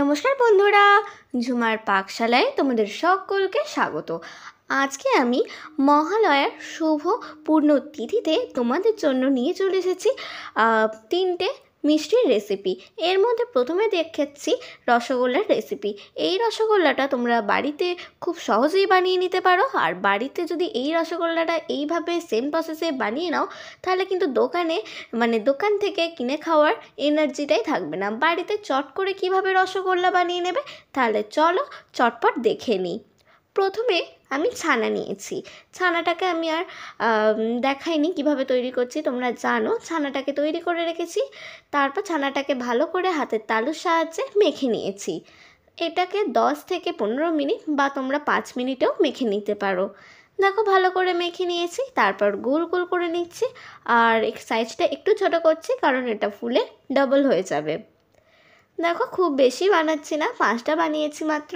নমস্কার বন্ধুরা ঝুমার পাকশালায় তোমাদের সকলকে স্বাগত আজকে আমি মহালয়ার শুভ পূর্ণ তিথিতে তোমাদের জন্য নিয়ে চলে এসেছি তিনটে মিষ্টির রেসিপি এর মধ্যে প্রথমে দেখেছি রসগোল্লার রেসিপি এই রসগোল্লাটা তোমরা বাড়িতে খুব সহজেই বানিয়ে নিতে পারো আর বাড়িতে যদি এই রসগোল্লাটা এইভাবে সেম প্রসেসে বানিয়ে নাও তাহলে কিন্তু দোকানে মানে দোকান থেকে কিনে খাওয়ার এনার্জিটাই থাকবে না বাড়িতে চট করে কিভাবে রসগোল্লা বানিয়ে নেবে তাহলে চলো চটপট দেখে নিই প্রথমে আমি ছানা নিয়েছি ছানাটাকে আমি আর দেখাইনি কিভাবে তৈরি করছি তোমরা জানো ছানাটাকে তৈরি করে রেখেছি তারপর ছানাটাকে ভালো করে হাতের তালুর সাহায্যে মেখে নিয়েছি এটাকে 10 থেকে পনেরো মিনিট বা তোমরা পাঁচ মিনিটেও মেখে নিতে পারো দেখো ভালো করে মেখে নিয়েছি তারপর গোল গোল করে নিচ্ছি আর সাইজটা একটু ছোট করছি কারণ এটা ফুলে ডবল হয়ে যাবে দেখো খুব বেশি বানাচ্ছি না পাঁচটা বানিয়েছি মাত্র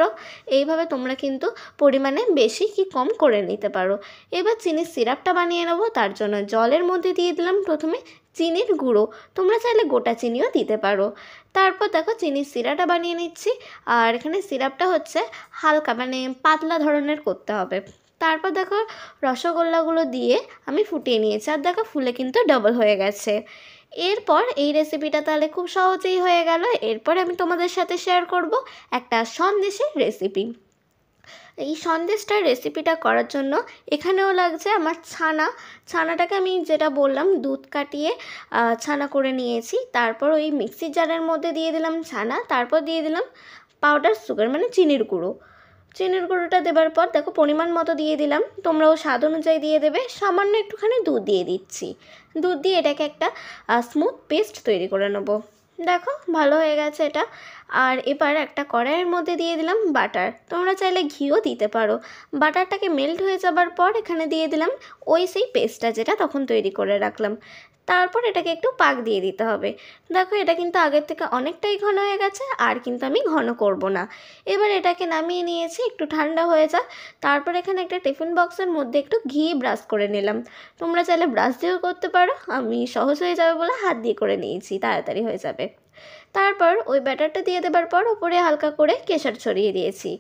এইভাবে তোমরা কিন্তু পরিমাণে বেশি কি কম করে নিতে পারো এবার চিনির সিরাপটা বানিয়ে নেবো তার জন্য জলের মধ্যে দিয়ে দিলাম প্রথমে চিনির গুঁড়ো তোমরা চাইলে গোটা চিনিও দিতে পারো তারপর দেখো চিনির সিরাটা বানিয়ে নিচ্ছি আর এখানে সিরাপটা হচ্ছে হালকা মানে পাতলা ধরনের করতে হবে তারপর দেখো রসগোল্লাগুলো দিয়ে আমি ফুটিয়ে নিয়েছি আর দেখো ফুলে কিন্তু ডবল হয়ে গেছে এরপর এই রেসিপিটা তাহলে খুব সহজেই হয়ে গেল এরপর আমি তোমাদের সাথে শেয়ার করব একটা সন্দেশের রেসিপি এই সন্দেশটার রেসিপিটা করার জন্য এখানেও লাগছে আমার ছানা ছানাটাকে আমি যেটা বললাম দুধ কাটিয়ে ছানা করে নিয়েছি তারপর ওই মিক্সি জারের মধ্যে দিয়ে দিলাম ছানা তারপর দিয়ে দিলাম পাউডার সুগার মানে চিনির গুঁড়ো চিনির গুঁড়োটা দেবার পর দেখো পরিমাণ মতো দিয়ে দিলাম তোমরাও স্বাদ অনুযায়ী দিয়ে দেবে সামান্য একটুখানি দুধ দিয়ে দিচ্ছি দুধ দিয়ে এটাকে একটা স্মুথ পেস্ট তৈরি করে নেব দেখো ভালো হয়ে গেছে এটা আর এবার একটা কড়াইয়ের মধ্যে দিয়ে দিলাম বাটার তোমরা চাইলে ঘিও দিতে পারো বাটারটাকে মেল্ট হয়ে যাবার পর এখানে দিয়ে দিলাম ওই সেই পেস্টটা যেটা তখন তৈরি করে রাখলাম তারপর এটাকে একটু পাক দিয়ে দিতে হবে দেখো এটা কিন্তু আগের থেকে অনেকটাই ঘন হয়ে গেছে আর কিন্তু আমি ঘন করব না এবার এটাকে নামিয়ে নিয়েছি একটু ঠান্ডা হয়ে যাক তারপর এখানে একটা টিফিন বক্সের মধ্যে একটু ঘি ব্রাশ করে নিলাম তোমরা চাইলে ব্রাশ দিয়েও করতে পারো আমি সহজ হয়ে যাবে বলে হাত দিয়ে করে নিয়েছি তাড়াতাড়ি হয়ে যাবে তারপর ওই ব্যাটারটা দিয়ে দেবার পর ওপরে হালকা করে কেশর ছড়িয়ে দিয়েছি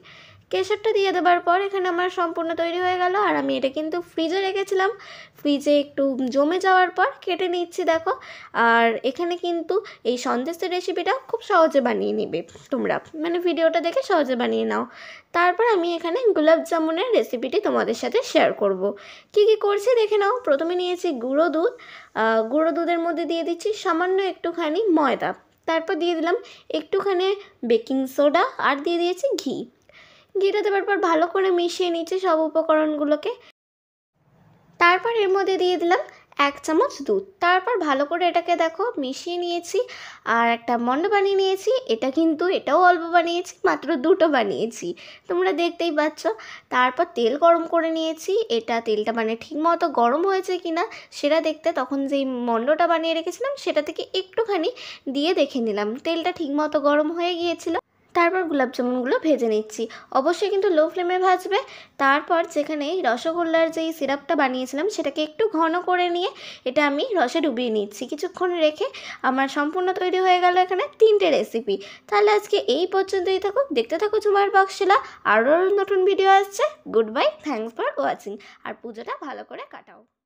কেশরটা দিয়ে দেওয়ার পর এখানে আমার সম্পূর্ণ তৈরি হয়ে গেল আর আমি এটা কিন্তু ফ্রিজে রেখেছিলাম ফ্রিজে একটু জমে যাওয়ার পর কেটে নিচ্ছি দেখো আর এখানে কিন্তু এই সন্দেশের রেসিপিটা খুব সহজে বানিয়ে নিবে তোমরা মানে ভিডিওটা দেখে সহজে বানিয়ে নাও তারপর আমি এখানে গোলাপ জামুনের রেসিপিটি তোমাদের সাথে শেয়ার করব। কি কি করছি দেখে নাও প্রথমে নিয়েছি গুঁড়ো দুধ গুঁড়ো দুধের মধ্যে দিয়ে দিচ্ছি সামান্য একটুখানি ময়দা তারপর দিয়ে দিলাম একটুখানি বেকিং সোডা আর দিয়ে দিয়েছি ঘি ঘিটা দেওয়ার পর ভালো করে মিশিয়ে নিচ্ছে সব উপকরণগুলোকে তারপর এর মধ্যে দিয়ে দিলাম এক চামচ দুধ তারপর ভালো করে এটাকে দেখো মিশিয়ে নিয়েছি আর একটা মন্ড বানিয়ে নিয়েছি এটা কিন্তু এটাও অল্প বানিয়েছি মাত্র দুটো বানিয়েছি তোমরা দেখতেই পাচ্ছ তারপর তেল গরম করে নিয়েছি এটা তেলটা মানে ঠিকমতো গরম হয়েছে কি না সেটা দেখতে তখন যেই মন্ডটা বানিয়ে রেখেছিলাম সেটা থেকে একটুখানি দিয়ে দেখে নিলাম তেলটা ঠিকমতো গরম হয়ে গিয়েছিল তারপর গোলাপ জামুনগুলো ভেজে নিচ্ছি অবশ্যই কিন্তু লো ফ্লেমে ভাজবে তারপর যেখানে রসগোল্লার যেই সিরাপটা বানিয়েছিলাম সেটাকে একটু ঘন করে নিয়ে এটা আমি রসে ডুবিয়ে নিচ্ছি কিছুক্ষণ রেখে আমার সম্পূর্ণ তৈরি হয়ে গেল এখানে তিনটে রেসিপি তাহলে আজকে এই পর্যন্তই থাকুক দেখতে থাকো জুমার বক্সিলা আরও নতুন ভিডিও আসছে good bye thanks for watching আর পুজোটা ভালো করে কাটাও